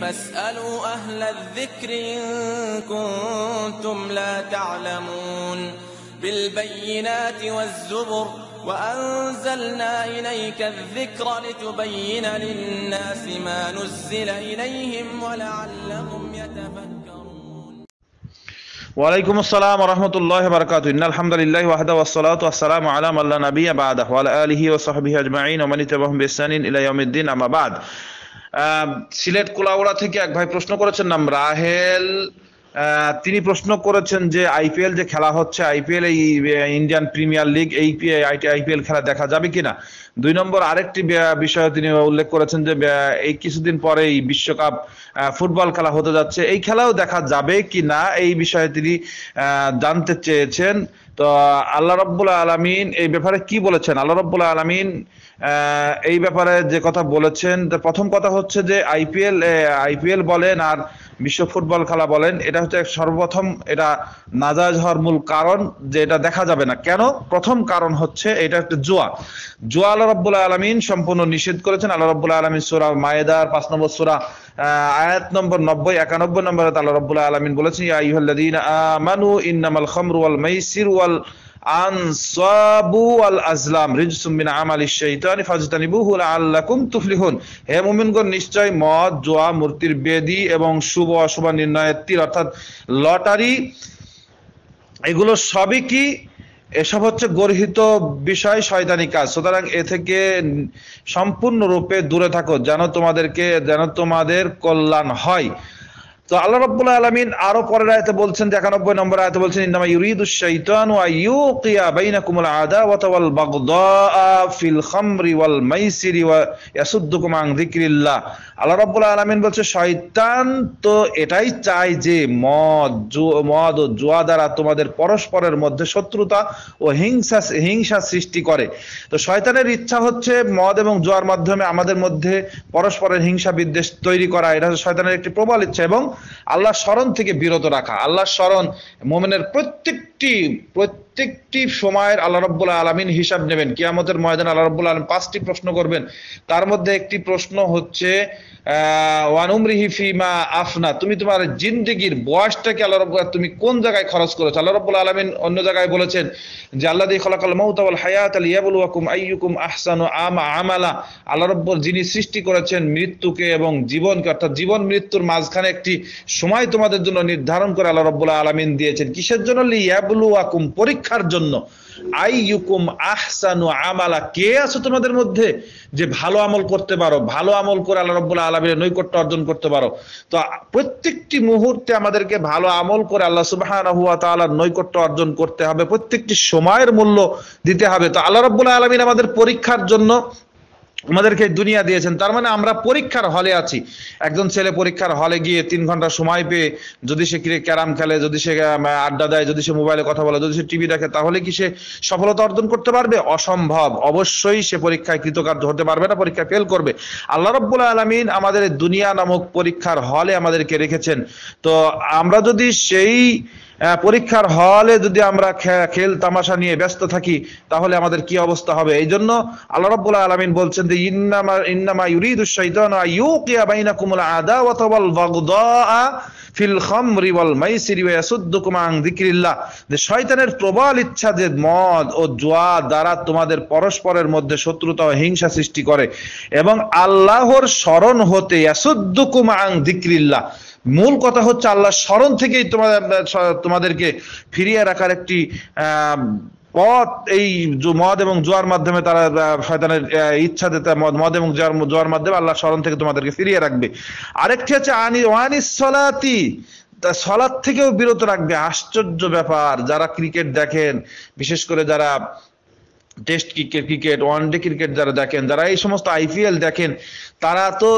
فاسألوا أهل الذكر إن كنتم لا تعلمون بالبينات والزبر وأنزلنا إليك الذكر لتبين للناس ما نزل إليهم ولعلهم يتفكرون وعليكم السلام ورحمة الله وبركاته إن الحمد لله وحده والصلاة والسلام على من لا نبي بعده وعلى آله وصحبه أجمعين ومن اتبعهم بإحسان إلى يوم الدين أما بعد সিলেট কোলাউড়া থেকে এক ভাই প্রশ্ন করেছেন নাম রাহেল তিনি প্রশ্ন করেছেন যে আইপিএল যে খেলা হচ্ছে আইপিএল এই ইন্ডিয়ান প্রিমিয়ার লিগ এই আইপিএল খেলা দেখা যাবে কিনা দুই নম্বর আরেকটি বিষয় তিনি উল্লেখ করেছেন যে এই কিছুদিন পরে এই বিশ্বকাপ ফুটবল খেলা হতে যাচ্ছে এই খেলাও দেখা যাবে কি না এই বিষয়ে তিনি জানতে চেয়েছেন তো আল্লাহ রব্বুল আলমিন এই ব্যাপারে কি বলেছেন আল্লাহ রব্বুল আলমিন এই ব্যাপারে যে কথা বলেছেন প্রথম কথা হচ্ছে যে আইপিএল আইপিএল বলেন আর বিশ্ব ফুটবল খেলা বলেন এটা হচ্ছে সর্বপ্রথম এটা নাজাজ হওয়ার মূল কারণ যে এটা দেখা যাবে না কেন প্রথম কারণ হচ্ছে এটা একটা জোয়া জোয়া আল্লাহ রব্বুল আলমিন সম্পূর্ণ নিষেধ করেছেন আল্লাহ রব্বুল আলমিন সুরা মায়েদার পাঁচ নম্বর সুরা আয়াত নম্বর নব্বই একানব্বই নম্বর আল্লাহ রব্বুল আলমিন বলেছেন ইয়া ইন্নামাল খামরু মাইসির ওয়াল আনসাবু আল আজলাম রিজসুম তুফলিহুন হে মুমিনগণ নিশ্চয় মদ জোয়া মূর্তির বেদি এবং শুভ অশুভ নির্ণয়ের তীর অর্থাৎ লটারি এগুলো সবই কি এসব হচ্ছে গর্হিত বিষয় শয়তানি কাজ সুতরাং এ থেকে সম্পূর্ণরূপে দূরে থাকো যেন তোমাদেরকে যেন তোমাদের কল্যাণ হয় তো আল্লাহ রব্বুল্লাহ আলমিন আরো পরের আয়তে বলছেন একানব্বই নম্বর আয়তে বলছেন ইন্দামা ইউরিদু শাইতান ওয়া ইউকিয়া বাইনাকুম আল আদাওয়াত ওয়াল বাগদাআ ফিল খামরি ওয়াল মাইসিরি ওয়া ইয়াসুদ্দুকুম আন যিকরিল্লাহ আল্লাহ রব্বুল্লাহ আলমিন বলছে শয়তান তো এটাই চায় যে মদ মদ ও জুয়া দ্বারা তোমাদের পরস্পরের মধ্যে শত্রুতা ও হিংসা হিংসা সৃষ্টি করে তো শয়তানের ইচ্ছা হচ্ছে মদ এবং জুয়ার মাধ্যমে আমাদের মধ্যে পরস্পরের হিংসা বিদ্বেষ তৈরি করা এটা শয়তানের একটি প্রবল ইচ্ছা এবং আল্লাহ স্মরণ থেকে বিরত রাখা আল্লাহ স্মরণ মোমেনের প্রত্যেকটি প্রত্যেক প্রত্যেকটি সময়ের আল্লাহ রব্বুল আলমিন হিসাব নেবেন কিয়ামতের ময়দান আল্লাহ রব্বুল আলম পাঁচটি প্রশ্ন করবেন তার মধ্যে একটি প্রশ্ন হচ্ছে ওয়ানুমরিহি আফনা তুমি তোমার জিন্দিগির বয়সটাকে আল্লাহ রব্বুল তুমি কোন জায়গায় খরচ করেছো আল্লাহ রব্বুল আলমিন অন্য জায়গায় বলেছেন যে আল্লাহ দিয়ে খলাকাল মৌতাল হায়াত আল ইয়াবুল ওয়াকুম আইয়ুকুম আহসানু আমা আমালা আল্লাহ রব্বর যিনি সৃষ্টি করেছেন মৃত্যুকে এবং জীবনকে অর্থাৎ জীবন মৃত্যুর মাঝখানে একটি সময় তোমাদের জন্য নির্ধারণ করে আল্লাহ রব্বুল আলমিন দিয়েছেন কিসের জন্য ইয়াবুল ওয়াকুম পরীক্ষা পরীক্ষার জন্য আইয়ুকুম আহসানু আমালা কে আছে তোমাদের মধ্যে যে ভালো আমল করতে পারো ভালো আমল করে আল্লাহ রব্বুল আলমীর নৈকট্য অর্জন করতে পারো তো প্রত্যেকটি মুহূর্তে আমাদেরকে ভালো আমল করে আল্লাহ সুবাহ নৈকট্য অর্জন করতে হবে প্রত্যেকটি সময়ের মূল্য দিতে হবে তো আল্লাহ রব্বুল আলমিন আমাদের পরীক্ষার জন্য আমাদেরকে দুনিয়া দিয়েছেন তার মানে আমরা পরীক্ষার হলে আছি একজন ছেলে পরীক্ষার হলে গিয়ে তিন ঘন্টা সময় পেয়ে যদি সে ক্যারাম খেলে যদি সে আড্ডা দেয় যদি সে মোবাইলে কথা বলে যদি সে টিভি দেখে তাহলে কি সে সফলতা অর্জন করতে পারবে অসম্ভব অবশ্যই সে পরীক্ষায় কৃতকার্য হতে পারবে না পরীক্ষা ফেল করবে আল্লাহ রব্বুল আলমিন আমাদের দুনিয়া নামক পরীক্ষার হলে আমাদেরকে রেখেছেন তো আমরা যদি সেই পরীক্ষার হলে যদি আমরা খেল তামাশা নিয়ে ব্যস্ত থাকি তাহলে আমাদের কি অবস্থা হবে এই জন্য আল্লাহ রব্বুল আলমিন বলছেন যে ইন্নামা ইন্নামা ইউরিদু শাইতান ফিল খামরি ওয়াল মাইসিরি ওয়া ইয়াসুদ্দুকুম যে শয়তানের প্রবল ইচ্ছা যে মদ ও জুয়া দ্বারা তোমাদের পরস্পরের মধ্যে শত্রুতা ও হিংসা সৃষ্টি করে এবং আল্লাহর স্মরণ হতে ইয়াসুদ্দুকুম আন যিকরিল্লাহ মূল কথা হচ্ছে আল্লাহ স্মরণ থেকেই তোমাদের তোমাদেরকে ফিরিয়ে রাখার একটি পথ এই মদ এবং জোয়ার মাধ্যমে তারা শয়তানের দিতে মদ এবং জোয়ার জোয়ার মাধ্যমে আল্লাহ স্মরণ থেকে তোমাদেরকে ফিরিয়ে রাখবে আরেকটি হচ্ছে আনি ওয়ানি সলাতি সলাদ থেকেও বিরত রাখবে আশ্চর্য ব্যাপার যারা ক্রিকেট দেখেন বিশেষ করে যারা test cricket cricket one day cricket যারা দেখেন যারা এই সমস্ত আইপিএল দেখেন তারা তো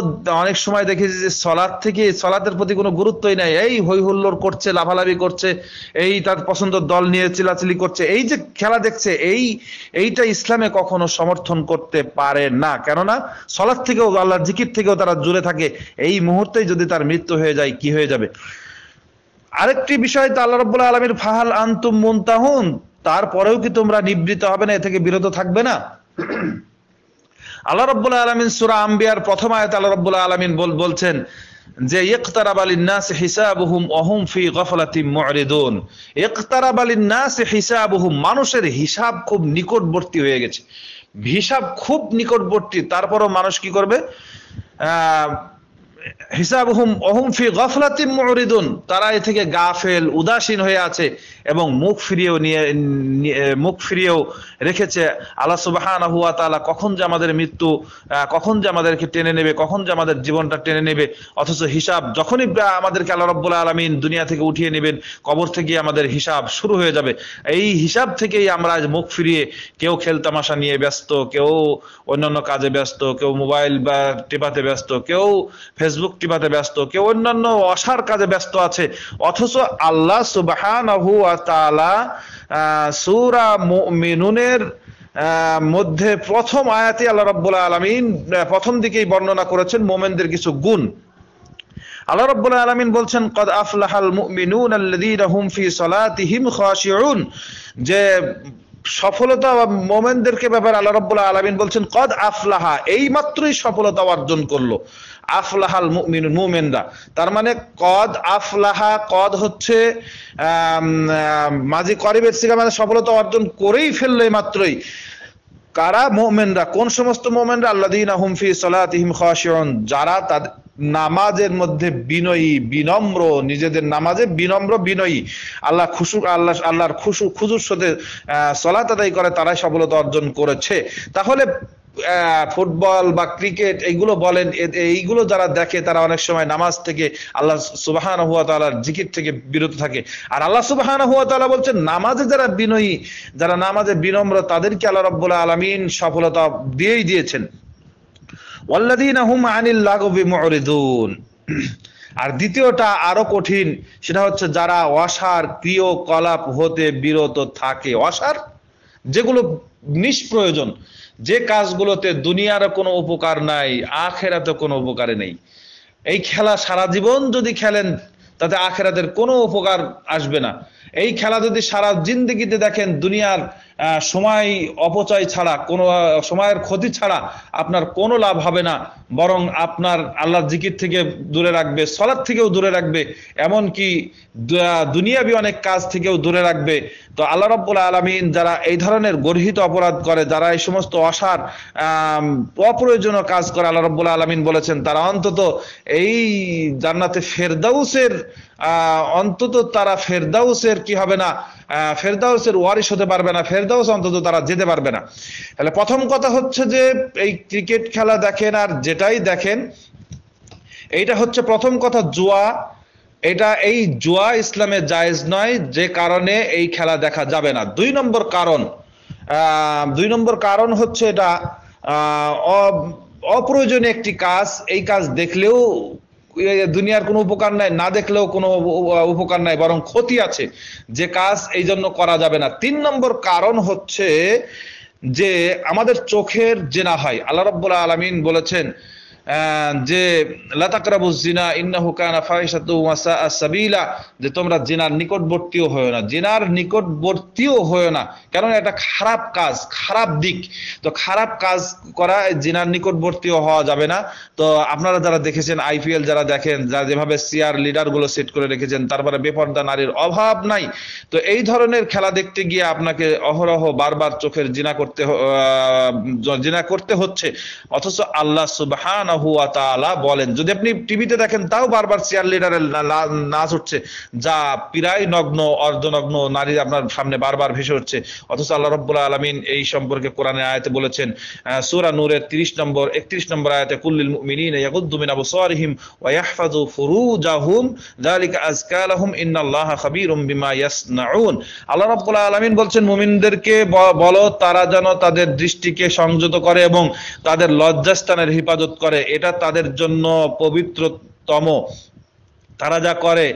অনেক সময় দেখেছি যে সলাদ থেকে সলাদের প্রতি কোনো গুরুত্বই নাই এই হই হুল্লোর করছে লাভালাভি করছে এই তার পছন্দ দল নিয়ে চিলাচিলি করছে এই যে খেলা দেখছে এই এইটা ইসলামে কখনো সমর্থন করতে পারে না কেননা সলাদ থেকেও আল্লাহ জিকির থেকেও তারা জুড়ে থাকে এই মুহূর্তেই যদি তার মৃত্যু হয়ে যায় কি হয়ে যাবে আরেকটি বিষয় তো আল্লাহ রব্বুল্লাহ আলমীর ফাহাল আন্তুম মুনতাহুন তারপরেও কি তোমরা নিবৃত হবে না এ থেকে বিরত থাকবে না আল্লাহ রব্বুল আলমিন সুরা আম্বিয়ার প্রথম আয়ত আল্লাহ রব্বুল আলমিন বলছেন যে ইকতারাব আলিন্নাস হিসাবুহুম অহুম ফি গফলাতিম মুরিদুন ইকতারাব আলিন্নাস হিসাবুহুম মানুষের হিসাব খুব নিকটবর্তী হয়ে গেছে হিসাব খুব নিকটবর্তী তারপরও মানুষ কি করবে হিসাবহুম অহুমফি গফলাতি মরিদুন তারা এ থেকে গাফেল উদাসীন হয়ে আছে এবং মুখ ফিরিয়েও নিয়ে মুখ ফিরিয়েও রেখেছে আল্লাহ সুবাহান হুয়া তালা কখন যে আমাদের মৃত্যু কখন যে আমাদেরকে টেনে নেবে কখন যে আমাদের জীবনটা টেনে নেবে অথচ হিসাব যখনই আমাদেরকে আল্লাহ রব্বুল আলমিন দুনিয়া থেকে উঠিয়ে নেবেন কবর থেকে আমাদের হিসাব শুরু হয়ে যাবে এই হিসাব থেকেই আমরা আজ মুখ ফিরিয়ে কেউ খেলতামাশা নিয়ে ব্যস্ত কেউ অন্যান্য কাজে ব্যস্ত কেউ মোবাইল বা টেপাতে ব্যস্ত কেউ ফেস ফেসবুক টিপাতে ব্যস্ত কেউ অন্যান্য অসার কাজে ব্যস্ত আছে অথচ আল্লাহ সুবাহান আতালা সুরা মিনুনের মধ্যে প্রথম আয়াতে আল্লাহ রব্বুল আলমিন প্রথম দিকেই বর্ণনা করেছেন মোমেনদের কিছু গুণ আল্লাহ রাব্বুল আলামিন বলছেন কদ আফলাহাল মুমিনুন আল্লাযীনা ফি সলাতিহিম খাশিউন যে সফলতা মোমেনদেরকে ব্যাপারে আল্লাহ রাব্বুল আলামিন বলছেন কদ আফলাহা এই মাত্রই সফলতা অর্জন করলো আফলাহাল মুমেন্দা তার মানে কদ আফলাহা কদ হচ্ছে মাঝি করে সিগা মানে সফলতা অর্জন করেই ফেললে মাত্রই কারা মোমেনরা কোন সমস্ত মোমেনরা আল্লাহ হুমফি সালাতিহিম খাশিয়ন যারা তাদের নামাজের মধ্যে বিনয়ী বিনম্র নিজেদের নামাজে বিনম্র বিনয়ী আল্লাহ খুশু আল্লাহ আল্লাহর খুশু খুজুর সাথে সলাত তাদাই করে তারাই সফলতা অর্জন করেছে তাহলে ফুটবল বা ক্রিকেট এইগুলো বলেন এইগুলো যারা দেখে তারা অনেক সময় নামাজ থেকে আল্লাহ সুবাহান হুয়া তালার জিকির থেকে বিরত থাকে আর আল্লাহ সুবাহান হুয়া তালা বলছেন নামাজে যারা বিনয়ী যারা নামাজে বিনম্র তাদেরকে আল্লাহ রব্বুল আলমিন সফলতা দিয়েই দিয়েছেন আর দ্বিতীয়টা আরো কঠিন সেটা হচ্ছে যারা অসার কলাপ হতে বিরত থাকে অসার যেগুলো নিষ্প্রয়োজন যে কাজগুলোতে দুনিয়ার কোনো উপকার নাই আখেরাতে কোনো উপকারে নেই এই খেলা সারা জীবন যদি খেলেন তাতে আখেরাতের কোনো উপকার আসবে না এই খেলা যদি সারা জিন্দগিতে দেখেন দুনিয়ার সময় অপচয় ছাড়া কোন সময়ের ক্ষতি ছাড়া আপনার কোনো লাভ হবে না বরং আপনার আল্লাহ জিকির থেকে দূরে রাখবে সলাদ থেকেও দূরে রাখবে এমন কি দুনিয়াবি অনেক কাজ থেকেও দূরে রাখবে তো আল্লাহ রব্বুল আলমিন যারা এই ধরনের গর্হিত অপরাধ করে যারা এই সমস্ত অসার অপ্রয়োজনীয় কাজ করে আল্লাহ রব্বুল আলমিন বলেছেন তারা অন্তত এই জান্নাতে ফেরদাউসের অন্তত তারা ফেরদাউসের ফেরদাউসের কি হবে না ফেরদাউসের ওয়ারিশ হতে পারবে না ফেরদাউস অন্তত তারা যেতে পারবে না তাহলে প্রথম কথা হচ্ছে যে এই ক্রিকেট খেলা দেখেন আর যেটাই দেখেন এইটা হচ্ছে প্রথম কথা জুয়া এটা এই জুয়া ইসলামে জায়েজ নয় যে কারণে এই খেলা দেখা যাবে না দুই নম্বর কারণ দুই নম্বর কারণ হচ্ছে এটা অপ্রয়োজনীয় একটি কাজ এই কাজ দেখলেও দুনিয়ার কোনো উপকার নাই না দেখলেও কোনো উপকার নাই বরং ক্ষতি আছে যে কাজ এই জন্য করা যাবে না তিন নম্বর কারণ হচ্ছে যে আমাদের চোখের জেনা হয় আল্লাহ রব্বুল আলমিন বলেছেন যে লাতাকরাবু জিনা ইন্নাহু কানা ফাহিশাতু সাবিলা যে তোমরা জিনার নিকটবর্তীও হয় না জিনার নিকটবর্তীও হয় না কারণ এটা খারাপ কাজ খারাপ দিক তো খারাপ কাজ করা জিনার নিকটবর্তীও হওয়া যাবে না তো আপনারা যারা দেখেছেন আইপিএল যারা দেখেন যারা যেভাবে সিআর লিডারগুলো সেট করে রেখেছেন তারপরে মানে বেপর্দা নারীর অভাব নাই তো এই ধরনের খেলা দেখতে গিয়ে আপনাকে অহরহ বারবার চোখের জিনা করতে জিনা করতে হচ্ছে অথচ আল্লাহ সুবহান বলেন যদি আপনি টিভিতে দেখেন তাও বারবার চেয়ার লিডারের নাচ উঠছে যা প্রায় নগ্ন অর্ধনগ্ন নারী আপনার সামনে বারবার ভেসে উঠছে অথচ আল্লাহ রব্বুল আলমিন এই সম্পর্কে কোরআনে আয়তে বলেছেন সুরা নূরের তিরিশ নম্বর একত্রিশ নম্বর আয়তে কুল্লিল মিনিন ইয়াকুদ্দুমিন আবু ওয়াহফাজু আজকালাহুম ইন্নাল্লাহ খাবীরুম বিমা ইয়াসনাউন আল্লাহ আলামিন বলছেন মুমিনদেরকে বলো তারা যেন তাদের দৃষ্টিকে সংযত করে এবং তাদের লজ্জাস্থানের হেফাজত করে এটা তাদের জন্য পবিত্রতম তারা যা করে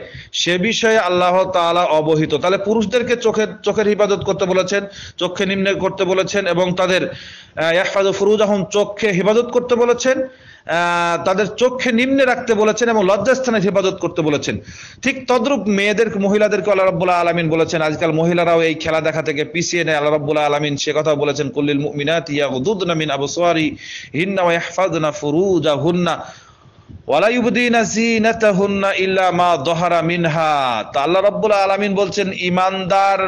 সে বিষয়ে আল্লাহ তালা অবহিত তাহলে পুরুষদেরকে চোখের চোখের হিফাজত করতে বলেছেন চোখে নিম্নে করতে বলেছেন এবং তাদের ইয়াহফাজ ফরুজ আহম হেফাজত করতে বলেছেন তাদের চোখে নিম্নে রাখতে বলেছেন এবং লজ্জাস্থানে হেফাজত করতে বলেছেন ঠিক তদ্রুপ মেয়েদের মহিলাদেরকে আল্লাহ রাবুল্লাহ আলমিন বলেছেন আজকাল মহিলারাও এই খেলা দেখা থেকে পিছিয়ে নেয় আল্লাহ রাবুল্লাহ আলমিন সে কথা বলেছেন কুল্লিল মিনাত ইয়াগুদুদনা মিন আবসারি হিন্না ওয়া ইহফাযনা ফুরুজাহুন্না ইল্লা মা মিনহা আল্লাহ রাব্বুল আলামিন বলছেন ঈমানদার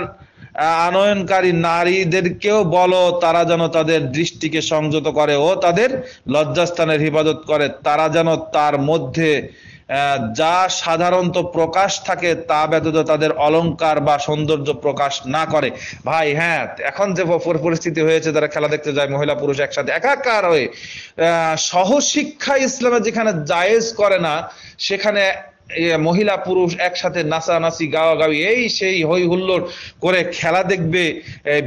আনয়নকারী নারীদেরকেও বলো তারা যেন তাদের দৃষ্টিকে সংযত করে ও তাদের লজ্জাস্থানের হিফাজত করে তারা যেন তার মধ্যে যা সাধারণত প্রকাশ থাকে তা ব্যতীত তাদের অলংকার বা সৌন্দর্য প্রকাশ না করে ভাই হ্যাঁ এখন যে পরিস্থিতি হয়েছে তারা খেলা দেখতে যায় মহিলা পুরুষ একসাথে একাকার হয়ে সহশিক্ষা ইসলামে যেখানে জায়েজ করে না সেখানে মহিলা পুরুষ একসাথে নাচানাচি গাওয়া গাওয়ি এই সেই হই হুল্লোড় করে খেলা দেখবে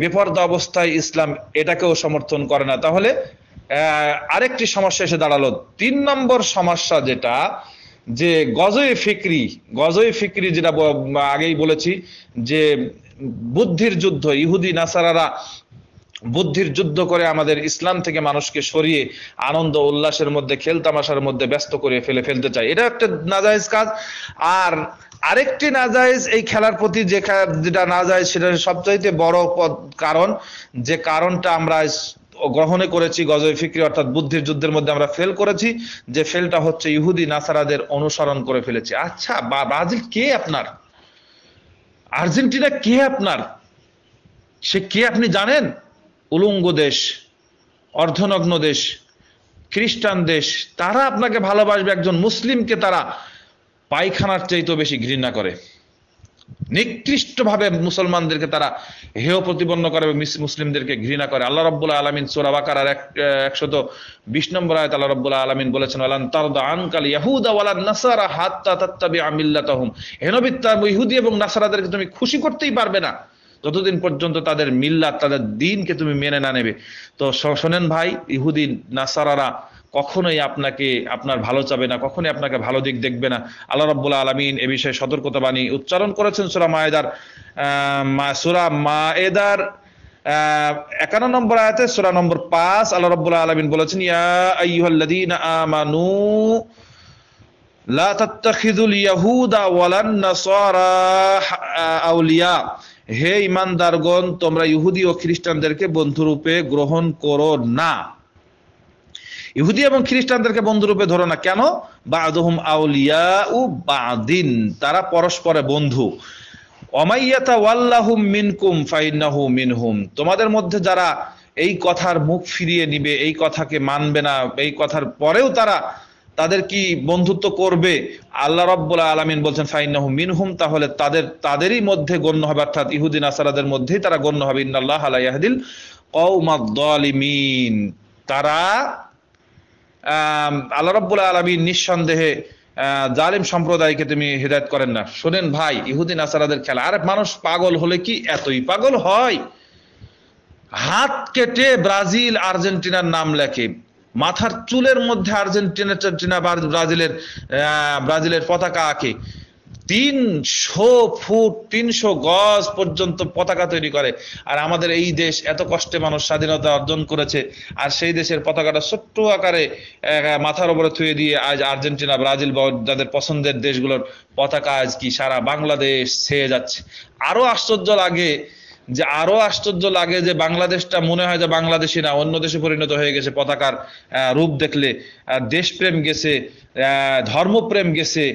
বেপর্দা অবস্থায় ইসলাম এটাকেও সমর্থন করে না তাহলে আরেকটি সমস্যা এসে দাঁড়ালো তিন নম্বর সমস্যা যেটা যে গজয় ফিকরি গজয় ফিকরি যেটা আগেই বলেছি যে বুদ্ধির যুদ্ধ ইহুদি নাসারারা বুদ্ধির যুদ্ধ করে আমাদের ইসলাম থেকে মানুষকে সরিয়ে আনন্দ উল্লাসের মধ্যে খেলতামাশার মধ্যে ব্যস্ত করে ফেলে ফেলতে চায় এটা একটা নাজায়জ কাজ আর আরেকটি নাজায়জ এই খেলার প্রতি যে যেটা নাজায়জ সেটা সবচাইতে বড় কারণ যে কারণটা আমরা গ্রহণে করেছি গজয় ফিক্রি অর্থাৎ বুদ্ধির যুদ্ধের মধ্যে আমরা ফেল করেছি যে ফেলটা হচ্ছে ইহুদি নাসারাদের অনুসরণ করে ফেলেছি আচ্ছা বা ব্রাজিল কে আপনার আর্জেন্টিনা কে আপনার সে কে আপনি জানেন উলুঙ্গ দেশ অর্ধনগ্ন দেশ খ্রিস্টান দেশ তারা আপনাকে ভালোবাসবে একজন মুসলিমকে তারা পায়খানার চাইতেও বেশি ঘৃণা করে নিকৃষ্টভাবে মুসলমানদেরকে তারা হেয় প্রতিপন্ন করে মুসলিমদেরকে ঘৃণা করে আল্লাহ রব্বুল্লাহ আলমিন এক একশত বিশ নম্বর আয়ত আল্লাহ রব্বুল্লাহ আলমিন বলেছেন আলান তারদা আনকাল ইয়াহুদা ওয়ালা নাসারা হাত্তা তাত্তাবি আমিল্লা তহম হেনবিত্তা ইহুদি এবং নাসারাদেরকে তুমি খুশি করতেই পারবে না যতদিন পর্যন্ত তাদের মিল্লা তাদের দিনকে তুমি মেনে না নেবে তো শোনেন ভাই ইহুদিন নাসারারা কখনোই আপনাকে আপনার ভালো চাবে না কখনোই আপনাকে ভালো দিক দেখবে না আল্লাহ রব্বুল আলমিন এ বিষয়ে সতর্কতা বাণী উচ্চারণ করেছেন সুরা মায়েদার সুরা মায়েদার একান্ন নম্বর আয়াতে সুরা নম্বর পাঁচ আল্লাহ রব্বুল্লা আলমিন বলেছেন ইয়া আমানু লা তাত্তাখিদুল ইয়াহুদা ওয়ালান নাসারা আউলিয়া হে ইমানদারগণ তোমরা ইহুদি ও খ্রিস্টানদেরকে বন্ধুরূপে গ্রহণ করো না ইহুদি এবং খ্রিস্টানদেরকে বন্ধুরূপে ধরো না কেন বাদহুম আউলিয়া উ বাদিন তারা পরস্পরে বন্ধু অমাইয়াতা ওয়াল্লাহুম মিনকুম ফাইন্নাহু মিনহুম তোমাদের মধ্যে যারা এই কথার মুখ ফিরিয়ে নিবে এই কথাকে মানবে না এই কথার পরেও তারা তাদের কি বন্ধুত্ব করবে আল্লাহ রব্বুল আলমিন বলছেন ফাইনাহু মিনহুম তাহলে তাদের তাদেরই মধ্যে গণ্য হবে অর্থাৎ ইহুদিন আসারাদের মধ্যেই তারা গণ্য হবে ইন্নাল্লাহ আলাইহাদিল কৌমাদ্দালিমিন তারা আল্লাহ রব্বুল আলমিন নিঃসন্দেহে জালিম সম্প্রদায়কে তুমি হৃদায়ত করেন না শোনেন ভাই ইহুদিন আসারাদের খেলা আর মানুষ পাগল হলে কি এতই পাগল হয় হাত কেটে ব্রাজিল আর্জেন্টিনার নাম লেখে মাথার চুলের মধ্যে আর্জেন্টিনা ব্রাজিলের ব্রাজিলের পতাকা আঁকে তিনশো ফুট তিনশো গজ পর্যন্ত পতাকা তৈরি করে আর আমাদের এই দেশ এত কষ্টে মানুষ স্বাধীনতা অর্জন করেছে আর সেই দেশের পতাকাটা ছোট্ট আকারে মাথার উপরে থুয়ে দিয়ে আজ আর্জেন্টিনা ব্রাজিল বা যাদের পছন্দের দেশগুলোর পতাকা আজ কি সারা বাংলাদেশ ছেয়ে যাচ্ছে আরো আশ্চর্য লাগে যে আরো আশ্চর্য লাগে যে বাংলাদেশটা মনে হয় যে বাংলাদেশি না অন্য দেশে পরিণত হয়ে গেছে পতাকার রূপ দেখলে দেশপ্রেম গেছে ধর্মপ্রেম গেছে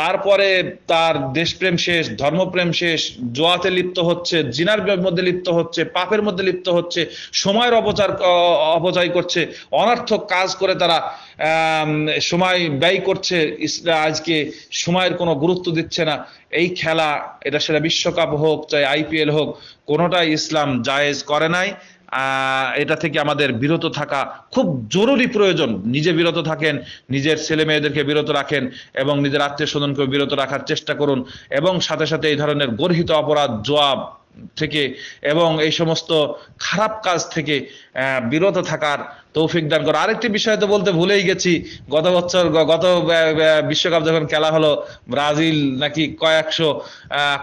তারপরে তার দেশপ্রেম শেষ ধর্মপ্রেম শেষ জোয়াতে লিপ্ত হচ্ছে জিনার মধ্যে লিপ্ত হচ্ছে পাপের মধ্যে লিপ্ত হচ্ছে সময়ের অপচার অপচয় করছে অনার্থক কাজ করে তারা সময় ব্যয় করছে আজকে সময়ের কোনো গুরুত্ব দিচ্ছে না এই খেলা এটা সেটা বিশ্বকাপ হোক চাই আইপিএল হোক কোনোটা ইসলাম জায়েজ করে নাই এটা থেকে আমাদের বিরত থাকা খুব জরুরি প্রয়োজন নিজে বিরত থাকেন নিজের ছেলে মেয়েদেরকে বিরত রাখেন এবং নিজের আত্মীয় স্বজনকে বিরত রাখার চেষ্টা করুন এবং সাথে সাথে এই ধরনের গর্হিত অপরাধ জবাব থেকে এবং এই সমস্ত খারাপ কাজ থেকে বিরত থাকার তৌফিক দান করো আরেকটি বিষয় তো বলতে ভুলেই গেছি গত বছর গত বিশ্বকাপ যখন খেলা হলো ব্রাজিল নাকি কয়েকশো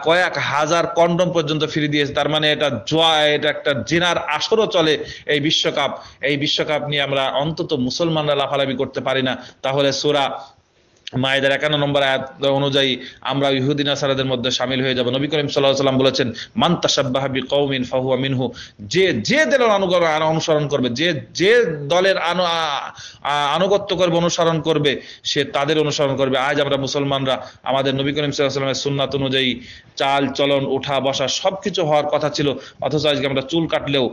কয়েক হাজার কন্ডম পর্যন্ত ফিরে দিয়েছে তার মানে এটা জোয়া এটা একটা জেনার আসরও চলে এই বিশ্বকাপ এই বিশ্বকাপ নিয়ে আমরা অন্তত মুসলমানরা লাফালাফি করতে পারি না তাহলে সোরা মায়েদের একান্ন নম্বর আয়াত অনুযায়ী আমরা ইহুদিন আসারাদের মধ্যে সামিল হয়ে যাবো নবী করিম সাল্লাহ সাল্লাম বলেছেন মান কৌমিন ফাহুয়া মিনহু যে যে দলের অনুকরণ অনুসরণ করবে যে যে দলের আনুগত্য করবে অনুসরণ করবে সে তাদের অনুসরণ করবে আজ আমরা মুসলমানরা আমাদের নবী করিম সাল্লাহ সাল্লামের সুন্নাত অনুযায়ী চাল চলন উঠা বসা সব কিছু হওয়ার কথা ছিল অথচ আজকে আমরা চুল কাটলেও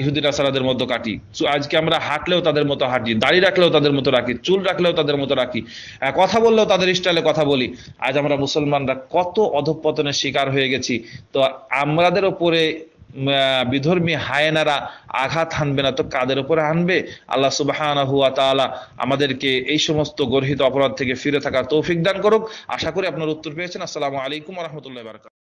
ইহুদিন আসারাদের মতো কাটি আজকে আমরা হাঁটলেও তাদের মতো হাঁটি দাড়ি রাখলেও তাদের মতো রাখি চুল রাখলেও তাদের মতো রাখি কথা বললেও তাদের স্টাইলে কথা বলি আজ আমরা মুসলমানরা কত অধপতনের শিকার হয়ে গেছি তো আমাদের ওপরে বিধর্মী হায়েনারা আঘাত হানবে না তো কাদের উপরে হানবে আল্লাহ সুবাহ আমাদেরকে এই সমস্ত গর্হিত অপরাধ থেকে ফিরে থাকা তৌফিক দান করুক আশা করি আপনার উত্তর পেয়েছেন আসসালামু আলাইকুম রহমতুল্লাহ বারকাত